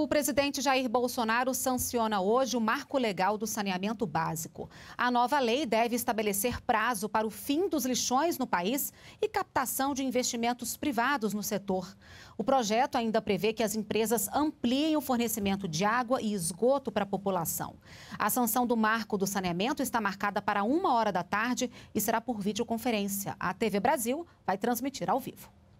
O presidente Jair Bolsonaro sanciona hoje o marco legal do saneamento básico. A nova lei deve estabelecer prazo para o fim dos lixões no país e captação de investimentos privados no setor. O projeto ainda prevê que as empresas ampliem o fornecimento de água e esgoto para a população. A sanção do marco do saneamento está marcada para uma hora da tarde e será por videoconferência. A TV Brasil vai transmitir ao vivo.